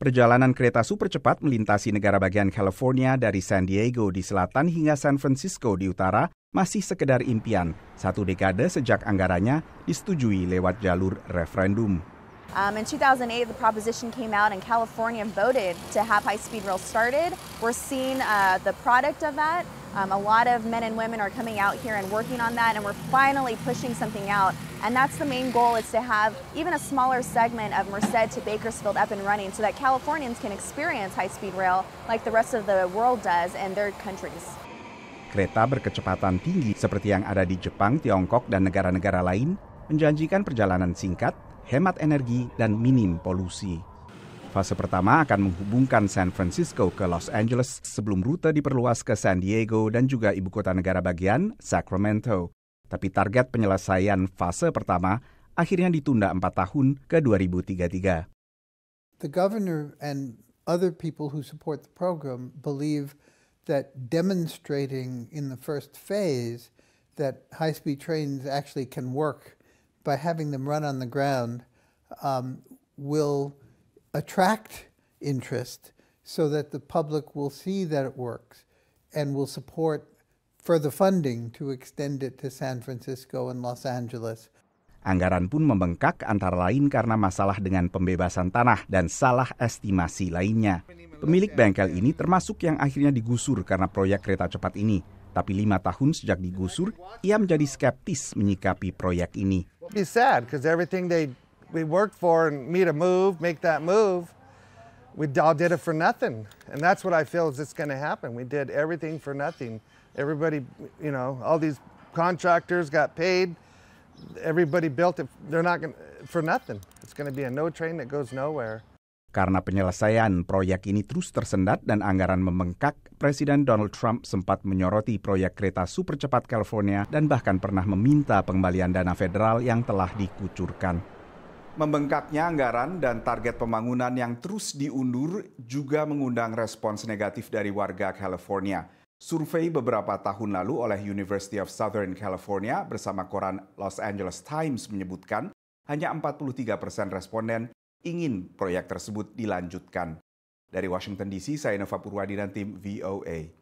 Perjalanan kereta super cepat melintasi negara bagian California dari San Diego di selatan hingga San Francisco di utara masih sekedar impian satu dekade sejak anggarannya disetujui lewat jalur referendum. Um, in 2008, the proposition came out, and California voted to have high-speed rail started. We're seeing uh, the product of that. Um, a lot of men and women are coming out here and working on that, and we're finally pushing something out And that's the main goal is to have even a smaller segment of Merced to Bakersfield up and running so that Californians can experience high-speed rail like the rest of the world does in their countries. Kereta berkecepatan tinggi seperti yang ada di Jepang, Tiongkok, dan negara-negara lain menjanjikan perjalanan singkat, hemat energi, dan minim polusi. Fase pertama akan menghubungkan San Francisco ke Los Angeles sebelum rute diperluas ke San Diego dan juga ibu kota negara bagian, Sacramento. Tapi target penyelesaian fase pertama akhirnya ditunda 4 tahun ke 2033. The governor and other people who support the program believe that demonstrating in the first phase that high speed trains actually can work by having them run on the ground um, will attract interest so that the public will see that it works and will support further funding to extend it to San Francisco and Los Angeles. Anggaran pun membengkak antara lain karena masalah dengan pembebasan tanah dan salah estimasi lainnya. Pemilik bengkel ini termasuk yang akhirnya digusur karena proyek kereta cepat ini. Tapi lima tahun sejak digusur, ia menjadi skeptis menyikapi proyek ini. It's sad because everything they we worked for and me to move, make that move, we all did it for nothing. And that's what I feel is it's going to happen. We did everything for nothing. Everybody, you know, all these contractors got paid. Everybody built it. They're not going for nothing. It's going to be a no train that goes nowhere. Karena penyelesaian proyek ini terus tersendat dan anggaran membengkak, Presiden Donald Trump sempat menyoroti proyek kereta super cepat California dan bahkan pernah meminta pengembalian dana federal yang telah dikucurkan. Membengkaknya anggaran dan target pembangunan yang terus diundur juga mengundang respons negatif dari warga California. Survei beberapa tahun lalu oleh University of Southern California bersama koran Los Angeles Times menyebutkan hanya 43 persen responden ingin proyek tersebut dilanjutkan. Dari Washington DC, saya Nova Purwadi dan tim VOA.